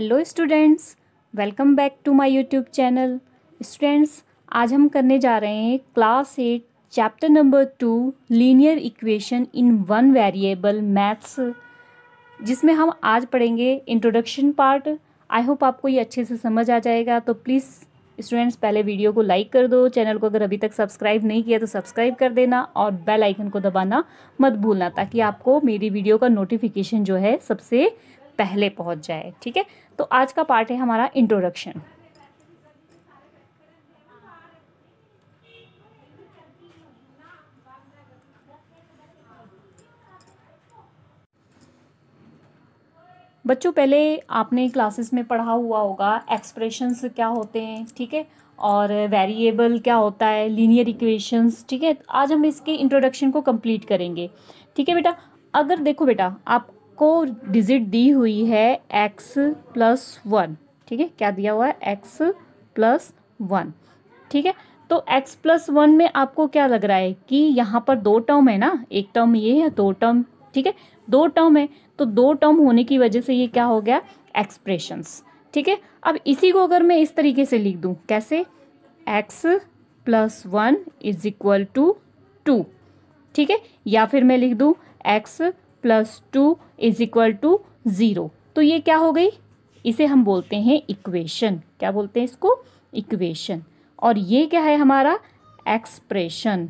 hello students welcome back to my YouTube channel students आज हम करने जा रहे हैं class eight chapter number two linear equation in one variable maths जिसमें हम आज पढ़ेंगे इंट्रोडक्शन पार्ट आई होप आपको ये अच्छे से समझ आ जाएगा तो प्लीज़ स्टूडेंट्स पहले वीडियो को लाइक कर दो चैनल को अगर अभी तक सब्सक्राइब नहीं किया तो सब्सक्राइब कर देना और बेल आइकन को दबाना मत भूलना ताकि आपको मेरी वीडियो का नोटिफिकेशन जो है सबसे पहले पहुंच जाए ठीक है तो आज का पार्ट है हमारा इंट्रोडक्शन बच्चों पहले आपने क्लासेस में पढ़ा हुआ होगा एक्सप्रेशंस क्या होते हैं ठीक है और वेरिएबल क्या होता है लीनियर इक्वेशंस ठीक है आज हम इसके इंट्रोडक्शन को कंप्लीट करेंगे ठीक है बेटा अगर देखो बेटा आप को डिजिट दी हुई है एक्स प्लस वन ठीक है क्या दिया हुआ है एक्स प्लस वन ठीक है तो x प्लस वन में आपको क्या लग रहा है कि यहाँ पर दो टर्म है ना एक टर्म ये है दो टर्म ठीक है दो टर्म है तो दो टर्म होने की वजह से ये क्या हो गया एक्सप्रेशंस ठीक है अब इसी को अगर मैं इस तरीके से लिख दूँ कैसे x plus one is equal to two ठीक है या फिर मैं लिख दूँ x plus two is equal to zero तो ये क्या हो गई इसे हम बोलते हैं इक्वेशन क्या बोलते हैं इसको इक्वेशन और ये क्या है हमारा एक्सप्रेशन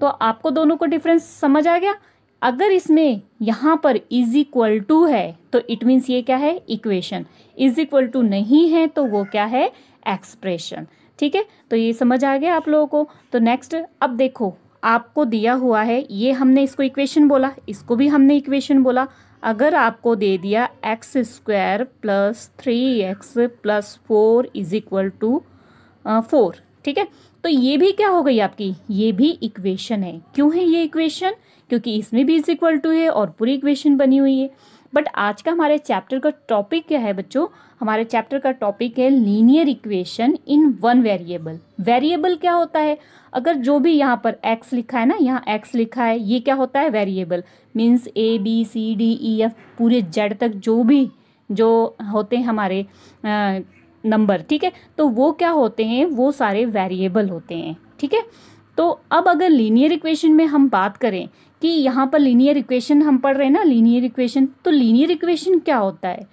तो आपको दोनों को डिफरेंस समझ आ गया अगर इसमें यहाँ पर इज इक्वल टू है तो इट मीन्स ये क्या है इक्वेशन इज इक्वल टू नहीं है तो वो क्या है एक्सप्रेशन ठीक है तो ये समझ आ गया आप लोगों को तो नेक्स्ट अब देखो आपको दिया हुआ है ये हमने इसको इक्वेशन बोला इसको भी हमने इक्वेशन बोला अगर आपको दे दिया x square plus three x plus four is equal to four ठीक है तो ये भी क्या हो गई आपकी ये भी इक्वेशन है क्यों है ये इक्वेशन क्योंकि इसमें भी इज इक्वल टू है और पूरी इक्वेशन बनी हुई है बट आज का हमारे चैप्टर का टॉपिक क्या है बच्चों हमारे चैप्टर का टॉपिक है linear equation in one variable variable क्या होता है अगर जो भी यहाँ पर x लिखा है ना यहाँ x लिखा है ये क्या होता है variable means A B C D E F पूरे जेड तक जो भी जो होते हैं हमारे नंबर ठीक है तो वो क्या होते हैं वो सारे वेरिएबल होते हैं ठीक है तो अब अगर लीनियर इक्वेशन में हम बात करें कि यहाँ पर लीनियर इक्वेशन हम पढ़ रहे हैं ना लीनियर इक्वेशन तो लीनियर इक्वेशन क्या होता है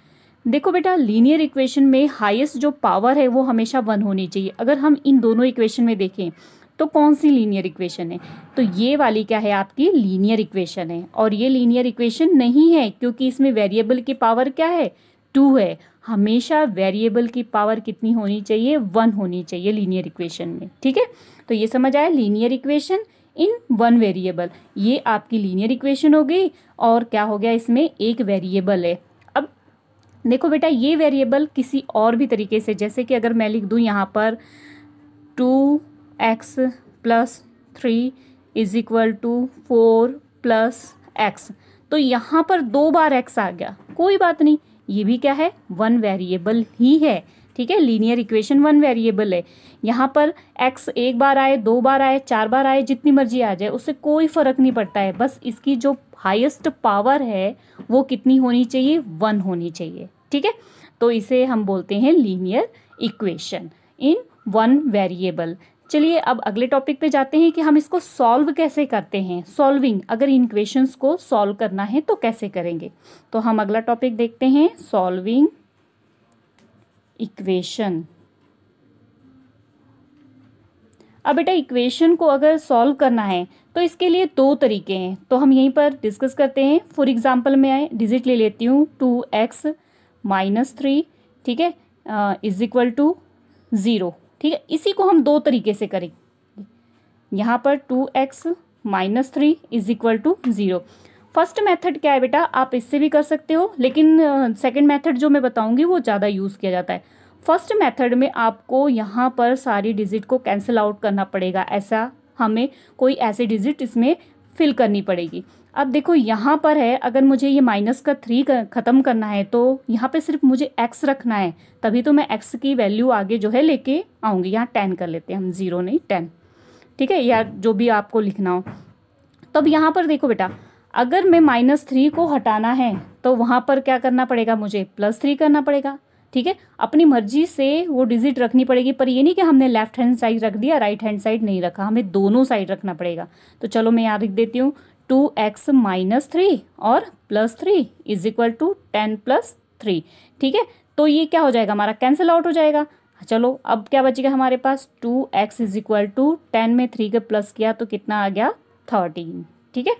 देखो बेटा लीनियर इक्वेशन में हाईएस्ट जो पावर है वो हमेशा वन होनी चाहिए अगर हम इन दोनों इक्वेशन में देखें तो कौन सी लीनियर इक्वेशन है तो ये वाली क्या है आपकी लीनियर इक्वेशन है और ये लीनियर इक्वेशन नहीं है क्योंकि इसमें वेरिएबल की पावर क्या है टू है हमेशा वेरिएबल की पावर कितनी होनी चाहिए वन होनी चाहिए लीनियर इक्वेशन में ठीक है तो ये समझ आया linear equation in one variable ये आपकी लीनियर इक्वेशन हो गई और क्या हो गया इसमें एक वेरिएबल है अब देखो बेटा ये वेरिएबल किसी और भी तरीके से जैसे कि अगर मैं लिख दूँ यहाँ पर two x plus three is equal to four plus x तो यहाँ पर दो बार एक्स आ गया कोई बात नहीं ये भी क्या है वन वेरिएबल ही है ठीक है लीनियर इक्वेशन वन वेरिएबल है यहाँ पर एक्स एक बार आए दो बार आए चार बार आए जितनी मर्जी आ जाए उससे कोई फर्क नहीं पड़ता है बस इसकी जो हाइस्ट पावर है वो कितनी होनी चाहिए वन होनी चाहिए ठीक है तो इसे हम बोलते हैं linear equation in one variable चलिए अब अगले टॉपिक पे जाते हैं कि हम इसको सॉल्व कैसे करते हैं सॉल्विंग अगर इन क्वेश्चंस को सॉल्व करना है तो कैसे करेंगे तो हम अगला टॉपिक देखते हैं सॉल्विंग इक्वेशन अब बेटा इक्वेशन को अगर सॉल्व करना है तो इसके लिए दो तरीके हैं तो हम यहीं पर डिस्कस करते हैं फॉर एग्जांपल मैं डिजिट ले लेती हूँ टू एक्स माइनस थ्री ठीक है इज इक्वल टू ज़ीरो ठीक है इसी को हम दो तरीके से करें यहाँ पर two x minus three is equal to zero first method क्या है बेटा आप इससे भी कर सकते हो लेकिन सेकंड मेथड जो मैं बताऊंगी वो ज़्यादा यूज़ किया जाता है फर्स्ट मेथड में आपको यहाँ पर सारी डिजिट को कैंसिल आउट करना पड़ेगा ऐसा हमें कोई ऐसे डिजिट इसमें फिल करनी पड़ेगी अब देखो यहाँ पर है अगर मुझे ये माइनस का थ्री ख़त्म करना है तो यहाँ पे सिर्फ मुझे एक्स रखना है तभी तो मैं एक्स की वैल्यू आगे जो है लेके आऊँगी यहाँ टेन कर लेते हैं हम ज़ीरो नहीं टेन ठीक है या जो भी आपको लिखना हो तब यहाँ पर देखो बेटा अगर मैं माइनस थ्री को हटाना है तो वहाँ पर क्या करना पड़ेगा मुझे प्लस थ्री करना पड़ेगा ठीक है अपनी मर्जी से वो डिजिट रखनी पड़ेगी पर ये नहीं कि हमने लेफ्ट हैंड साइड रख दिया राइट हैंड साइड नहीं रखा हमें दोनों साइड रखना पड़ेगा तो चलो मैं यहाँ लिख देती हूँ टू एक्स माइनस थ्री और plus three is equal to ten plus three ठीक है तो ये क्या हो जाएगा हमारा कैंसिल आउट हो जाएगा चलो अब क्या बचेगा हमारे पास two x is equal to ten में थ्री का प्लस किया तो कितना आ गया थर्टीन ठीक है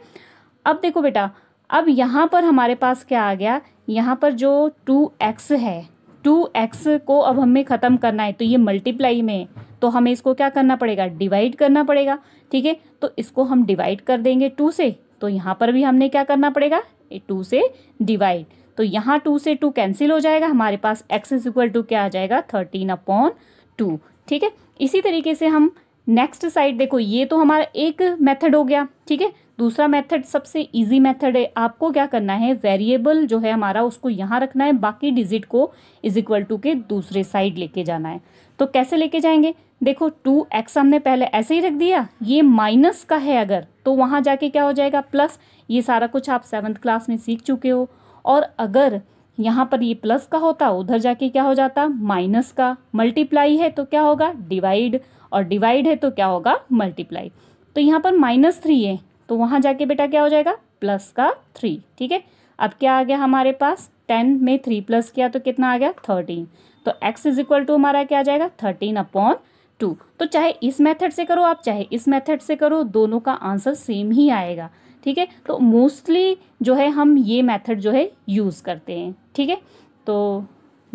अब देखो बेटा अब यहाँ पर हमारे पास क्या आ गया यहाँ पर जो टू एक्स है टू एक्स को अब हमें ख़त्म करना है तो ये मल्टीप्लाई में तो हमें इसको क्या करना पड़ेगा डिवाइड करना पड़ेगा ठीक है तो इसको हम डिवाइड कर देंगे टू से तो यहाँ पर भी हमने क्या करना पड़ेगा टू से डिवाइड तो यहाँ टू से टू कैंसिल हो जाएगा हमारे पास एक्स इज इक्वल टू क्या आ जाएगा थर्टीन अपॉन टू ठीक है इसी तरीके से हम नेक्स्ट साइड देखो ये तो हमारा एक मेथड हो गया ठीक है दूसरा मेथड सबसे इजी मेथड है आपको क्या करना है वेरिएबल जो है हमारा उसको यहाँ रखना है बाकी डिजिट को इज इक्वल टू के दूसरे साइड लेके जाना है तो कैसे लेके जाएंगे देखो टू एक्स हमने पहले ऐसे ही रख दिया ये माइनस का है अगर तो वहाँ जाके क्या हो जाएगा प्लस ये सारा कुछ आप सेवन्थ क्लास में सीख चुके हो और अगर यहाँ पर ये प्लस का होता उधर जाके क्या हो जाता माइनस का मल्टीप्लाई है तो क्या होगा डिवाइड और डिवाइड है तो क्या होगा मल्टीप्लाई तो यहाँ पर माइनस थ्री है तो वहाँ जाके बेटा क्या हो जाएगा प्लस का थ्री ठीक है अब क्या आ गया हमारे पास टेन में थ्री प्लस किया तो कितना आ गया थर्टीन तो एक्स इज इक्वल टू हमारा क्या आ जाएगा थर्टीन अपॉन टू तो चाहे इस मेथड से करो आप चाहे इस मेथड से करो दोनों का आंसर सेम ही आएगा ठीक है तो मोस्टली जो है हम ये मेथड जो है यूज़ करते हैं ठीक है तो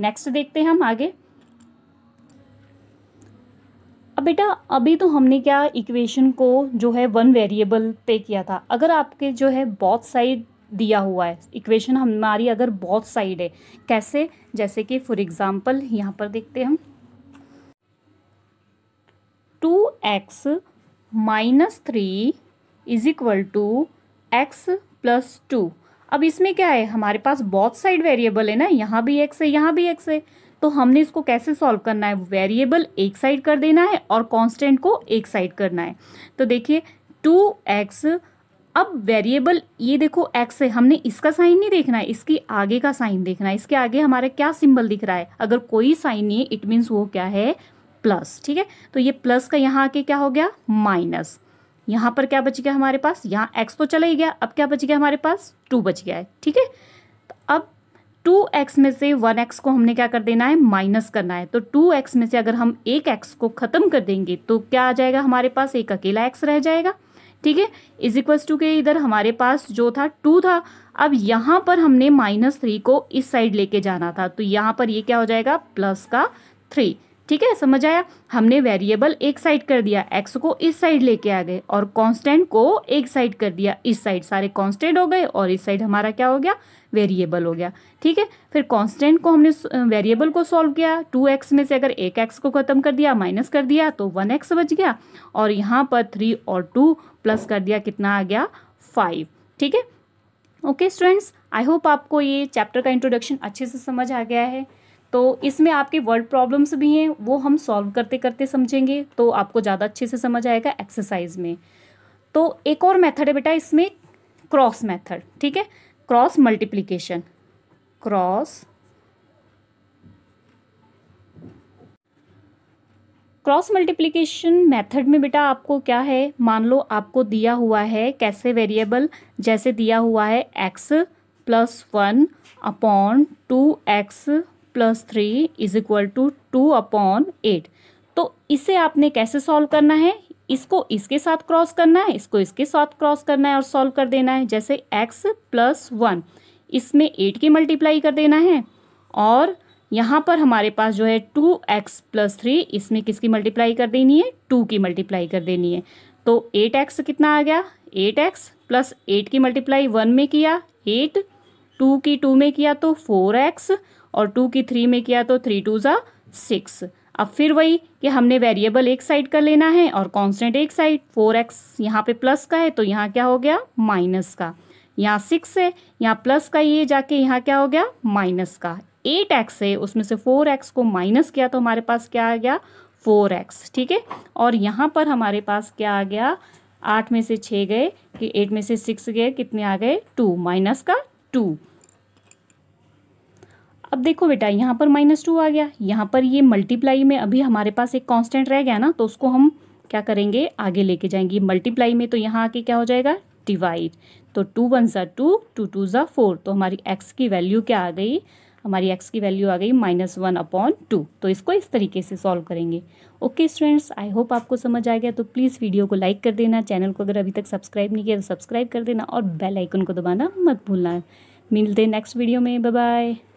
नेक्स्ट देखते हैं हम आगे बेटा अभी तो हमने क्या इक्वेशन को जो है वन वेरिएबल पे किया था अगर आपके जो है बहुत साइड दिया हुआ है इक्वेशन हमारी अगर बहुत साइड है कैसे जैसे कि फॉर एग्ज़ाम्पल यहाँ पर देखते हैं हम two x minus three is equal to x plus two अब इसमें क्या है हमारे पास बहुत साइड वेरिएबल है ना यहाँ भी एक्स है यहाँ भी एक्स है तो हमने इसको कैसे सॉल्व करना है वेरिएबल एक साइड कर देना है और कांस्टेंट को एक साइड करना है तो देखिए टू एक्स अब वेरिएबल ये देखो एक्स है हमने इसका साइन नहीं देखना है इसकी आगे का साइन देखना है इसके आगे हमारा क्या सिंबल दिख रहा है अगर कोई साइन नहीं है इट मीन्स वो क्या है प्लस ठीक है तो ये प्लस का यहाँ आके क्या हो गया माइनस यहाँ पर क्या बच गया हमारे पास यहाँ एक्स तो चला ही गया अब क्या बच गया हमारे पास टू बच गया है ठीक है टू एक्स में से वन एक्स को हमने क्या कर देना है माइनस करना है तो टू एक्स में से अगर हम एक एक्स को ख़त्म कर देंगे तो क्या आ जाएगा हमारे पास एक अकेला एक्स रह जाएगा ठीक है इज इक्वल्स टू के इधर हमारे पास जो था टू था अब यहाँ पर हमने माइनस थ्री को इस साइड लेके जाना था तो यहाँ पर ये यह क्या हो जाएगा प्लस का थ्री ठीक है समझ आया हमने वेरिएबल एक साइड कर दिया एक्स को इस साइड लेके आ गए और कांस्टेंट को एक साइड कर दिया इस साइड सारे कांस्टेंट हो गए और इस साइड हमारा क्या हो गया वेरिएबल हो गया ठीक है फिर कांस्टेंट को हमने वेरिएबल को सॉल्व किया टू एक्स में से अगर एक एक्स को ख़त्म कर दिया माइनस कर दिया तो वन एक्स बच गया और यहाँ पर थ्री और टू प्लस कर दिया कितना आ गया फाइव ठीक है ओके स्टूडेंट्स आई होप आपको ये चैप्टर का इंट्रोडक्शन अच्छे से समझ आ गया है तो इसमें आपके वर्ड प्रॉब्लम्स भी हैं वो हम सॉल्व करते करते समझेंगे तो आपको ज़्यादा अच्छे से समझ आएगा एक्सरसाइज में तो एक और मेथड है बेटा इसमें क्रॉस मेथड ठीक है cross multiplication cross cross multiplication method में बेटा आपको क्या है मान लो आपको दिया हुआ है कैसे वेरिएबल जैसे दिया हुआ है x plus one upon two x plus three is equal to two upon eight तो इसे आपने कैसे सॉल्व करना है इसको इसके साथ क्रॉस करना है इसको इसके साथ क्रॉस करना है और सॉल्व कर देना है जैसे एक्स प्लस वन इसमें एट की मल्टीप्लाई कर देना है और यहाँ पर हमारे पास जो है टू एक्स प्लस थ्री इसमें किसकी मल्टीप्लाई कर देनी है टू की मल्टीप्लाई कर देनी है तो एट एक्स कितना आ गया एट एक्स प्लस एट की मल्टीप्लाई वन में किया एट टू की टू में किया तो फोर एक्स और टू की थ्री में किया तो थ्री टू ज़ा सिक्स अब फिर वही कि हमने वेरिएबल एक साइड कर लेना है और कांस्टेंट एक साइड फोर एक्स यहाँ पे प्लस का है तो यहाँ क्या हो गया माइनस का यहाँ सिक्स है यहाँ प्लस का ये जाके यहाँ क्या हो गया माइनस का एट एक्स है उसमें से फोर एक्स को माइनस किया तो हमारे पास क्या आ गया फोर एक्स ठीक है और यहाँ पर हमारे पास क्या आ गया आठ में से छः गए कि एट में से सिक्स गए कितने आ गए टू माइनस का टू अब देखो बेटा यहाँ पर माइनस टू आ गया यहाँ पर ये मल्टीप्लाई में अभी हमारे पास एक कांस्टेंट रह गया ना तो उसको हम क्या करेंगे आगे लेके जाएंगे मल्टीप्लाई में तो यहाँ आके क्या हो जाएगा डिवाइड तो टू वन ज़ा टू टू टू ज़ा फोर तो हमारी एक्स की वैल्यू क्या आ गई हमारी एक्स की वैल्यू आ गई माइनस वन अपॉन टू तो इसको इस तरीके से सॉल्व करेंगे ओके स्टूडेंट्स आई होप आपको समझ आ गया तो प्लीज़ वीडियो को लाइक कर देना चैनल को अगर अभी तक सब्सक्राइब नहीं किया तो सब्सक्राइब कर देना और बेल आइकन को दबाना मत भूलना मिलते नेक्स्ट वीडियो में बाय बाय